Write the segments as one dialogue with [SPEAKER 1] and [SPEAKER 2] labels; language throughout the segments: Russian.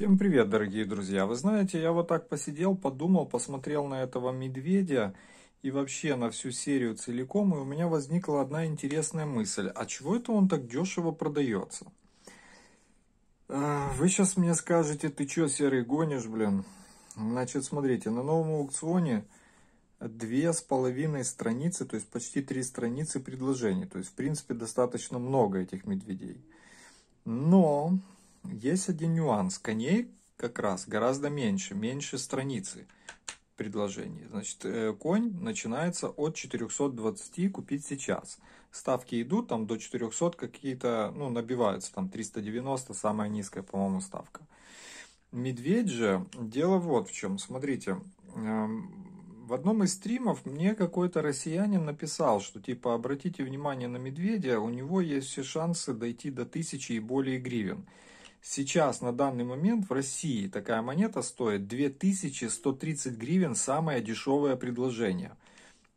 [SPEAKER 1] Всем привет, дорогие друзья! Вы знаете, я вот так посидел, подумал, посмотрел на этого медведя и вообще на всю серию целиком, и у меня возникла одна интересная мысль. А чего это он так дешево продается? А, вы сейчас мне скажете, ты что серый, гонишь, блин? Значит, смотрите, на новом аукционе две с половиной страницы, то есть почти три страницы предложений. То есть, в принципе, достаточно много этих медведей. Но есть один нюанс. Коней как раз гораздо меньше, меньше страницы предложений. Значит, э, конь начинается от 420 купить сейчас. Ставки идут там до 400 какие-то, ну, набиваются, там 390, самая низкая, по-моему, ставка. Медведь же, дело вот в чем. Смотрите, эм, в одном из стримов мне какой-то россиянин написал, что типа обратите внимание на медведя, у него есть все шансы дойти до тысячи и более гривен. Сейчас на данный момент в России такая монета стоит 2130 гривен, самое дешевое предложение.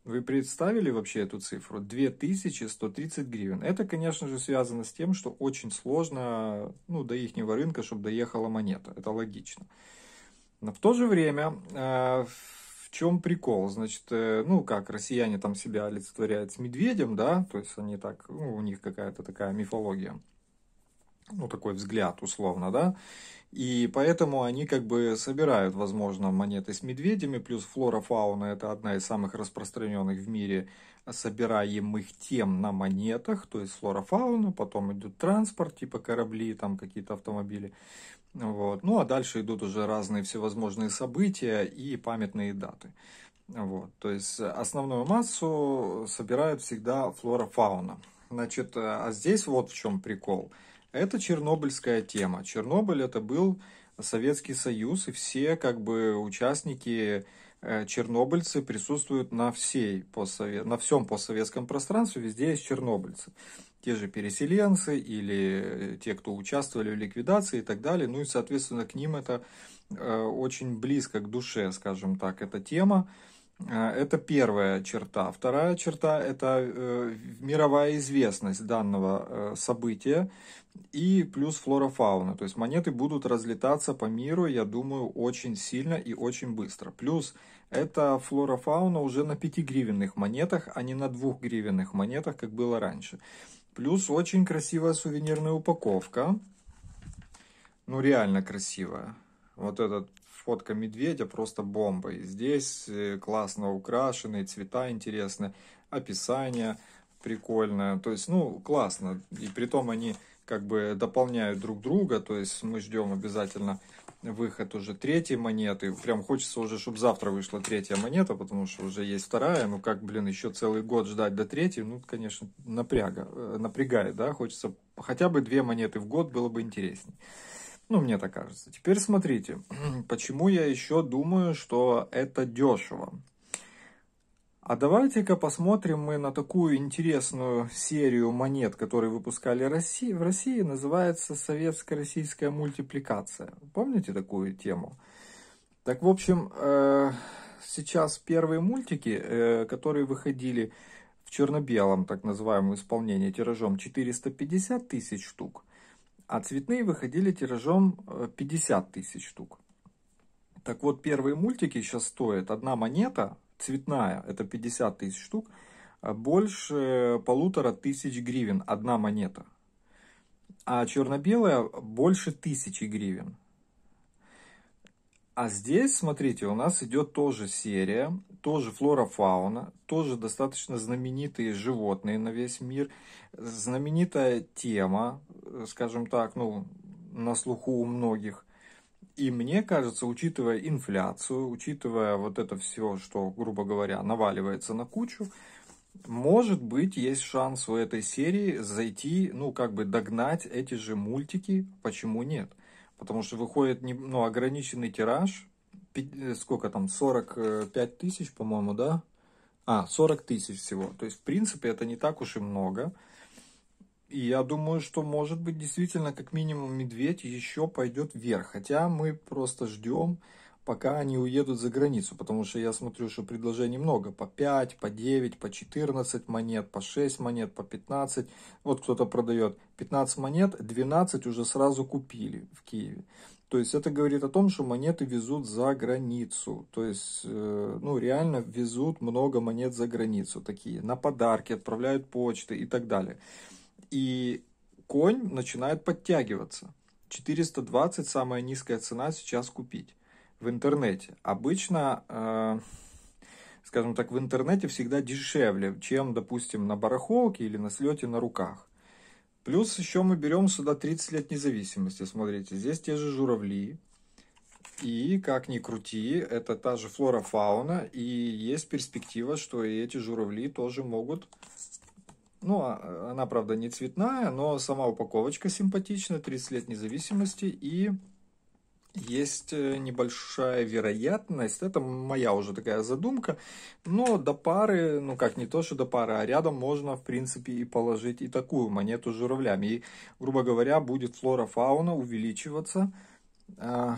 [SPEAKER 1] Вы представили вообще эту цифру? 2130 гривен. Это, конечно же, связано с тем, что очень сложно ну, до ихнего рынка, чтобы доехала монета. Это логично. Но в то же время, э, в чем прикол? Значит, э, ну как, россияне там себя олицетворяют с медведем, да? То есть они так, ну, у них какая-то такая мифология ну, такой взгляд, условно, да, и поэтому они как бы собирают, возможно, монеты с медведями, плюс флора фауна это одна из самых распространенных в мире собираемых тем на монетах, то есть флора фауна, потом идут транспорт, типа корабли, там какие-то автомобили. Вот. Ну а дальше идут уже разные всевозможные события и памятные даты. Вот. То есть основную массу собирают всегда флора фауна. Значит, а здесь вот в чем прикол – это чернобыльская тема. Чернобыль это был Советский Союз, и все как бы участники э, чернобыльцы присутствуют на, всей постсовет... на всем постсоветском пространстве, везде есть чернобыльцы. Те же переселенцы или э, те, кто участвовали в ликвидации и так далее. Ну и, соответственно, к ним это э, очень близко к душе, скажем так, эта тема. А, это первая черта. Вторая черта – это э, мировая известность данного э, события и плюс флора-фауна. То есть монеты будут разлетаться по миру, я думаю, очень сильно и очень быстро. Плюс это флора-фауна уже на 5-гривенных монетах, а не на 2-гривенных монетах, как было раньше. Плюс очень красивая сувенирная упаковка. Ну, реально красивая. Вот этот фотка медведя просто бомба. И здесь э, классно украшены, цвета интересные, описание прикольное. То есть, ну, классно. И при том они как бы дополняют друг друга. То есть мы ждем обязательно выход уже третьей монеты. Прям хочется уже, чтобы завтра вышла третья монета, потому что уже есть вторая. Ну как, блин, еще целый год ждать до третьей, ну, конечно, напряга, э, напрягает, да. Хочется хотя бы две монеты в год было бы интереснее. Ну, мне так кажется. Теперь смотрите, почему я еще думаю, что это дешево. А давайте-ка посмотрим мы на такую интересную серию монет, которые выпускали в России. Называется «Советско-российская мультипликация». Помните такую тему? Так, в общем, э, сейчас первые мультики, э, которые выходили в черно-белом, так называемом исполнении, тиражом 450 тысяч штук – а цветные выходили тиражом 50 э, тысяч штук. Так вот, первые мультики сейчас стоят одна монета, цветная, это 50 тысяч штук, а больше полутора тысяч гривен, одна монета. А черно-белая больше тысячи гривен. А здесь, смотрите, у нас идет тоже серия тоже флора, фауна, тоже достаточно знаменитые животные на весь мир, знаменитая тема, э, скажем так, ну, на слуху у многих. И мне кажется, учитывая инфляцию, учитывая вот это все, что, грубо говоря, наваливается на кучу, может быть, есть шанс у этой серии зайти, ну, как бы догнать эти же мультики. Почему нет? Потому что выходит не, ну, ограниченный тираж, Э, сколько там, 45 тысяч, по-моему, да? А, 40 тысяч всего. То есть, в принципе, это не так уж и много. И я думаю, что, может быть, действительно, как минимум, медведь еще пойдет вверх. Хотя мы просто ждем, пока они уедут за границу. Потому что я смотрю, что предложений много. По 5, по 9, по 14 монет, по 6 монет, по 15. Вот кто-то продает 15 монет, 12 уже сразу купили в Киеве. То есть это говорит о том, что монеты везут за границу. То есть, э, ну, реально везут много монет за границу такие. На подарки отправляют почты и так далее. И конь начинает подтягиваться. 420 самая низкая цена сейчас купить в интернете. Обычно, э, скажем так, в интернете всегда дешевле, чем, допустим, на барахолке или на слете на руках. Плюс еще мы берем сюда 30 лет независимости. Смотрите, здесь те же журавли. И, как ни крути, это та же флора фауна. И есть перспектива, что и эти журавли тоже могут... Ну, а, она, правда, не цветная, но сама упаковочка симпатичная 30 лет независимости и есть э, небольшая вероятность, это моя уже такая задумка, но до пары, ну как не то, что до пары, а рядом можно, в принципе, и положить и такую монету с журавлями. И, грубо говоря, будет флора-фауна увеличиваться, а,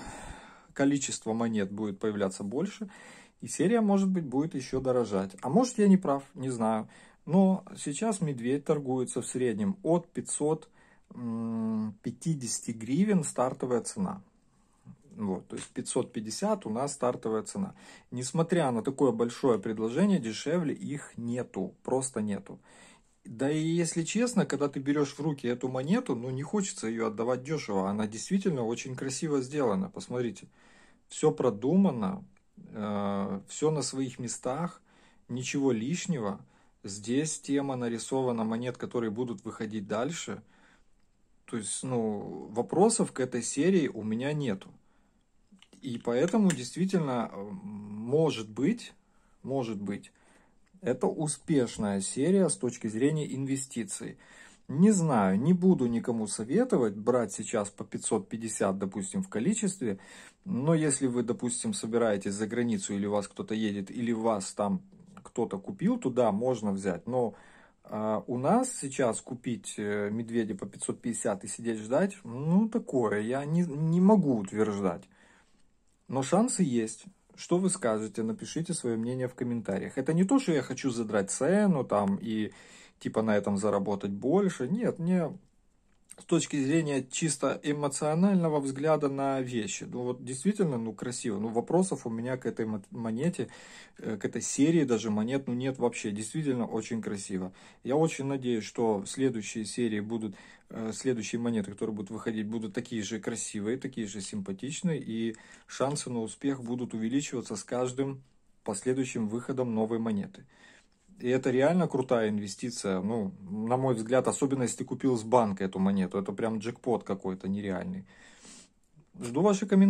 [SPEAKER 1] количество монет будет появляться больше, и серия, может быть, будет еще дорожать. А может, я не прав, не знаю. Но сейчас медведь торгуется в среднем от 550 гривен стартовая цена. То есть 550 у нас стартовая цена. Несмотря на такое большое предложение, дешевле их нету. Просто нету. Да и если честно, когда ты берешь в руки эту монету, ну не хочется ее отдавать дешево. Она действительно очень красиво сделана. Посмотрите, все продумано, э, все на своих местах, ничего лишнего. Здесь тема нарисована монет, которые будут выходить дальше. То есть, ну, вопросов к этой серии у меня нету. И поэтому действительно может быть, может быть, это успешная серия с точки зрения инвестиций. Не знаю, не буду никому советовать брать сейчас по 550, допустим, в количестве, но если вы, допустим, собираетесь за границу или вас кто-то едет, или вас там кто-то купил, то да, можно взять, но э, у нас сейчас купить э, медведя по 550 и сидеть ждать, ну такое, я не, не могу утверждать. Но шансы есть. Что вы скажете? Напишите свое мнение в комментариях. Это не то, что я хочу задрать цену там и типа на этом заработать больше. Нет, мне с точки зрения чисто эмоционального взгляда на вещи. Ну вот действительно, ну красиво. Ну вопросов у меня к этой монете, э, к этой серии даже монет, ну нет вообще. Действительно очень красиво. Я очень надеюсь, что следующие серии будут, э, следующие монеты, которые будут выходить, будут такие же красивые, такие же симпатичные. И шансы на успех будут увеличиваться с каждым последующим выходом новой монеты. И это реально крутая инвестиция. Ну, на мой взгляд, особенно если ты купил с банка эту монету. Это прям джекпот какой-то нереальный. Жду ваши комментарии.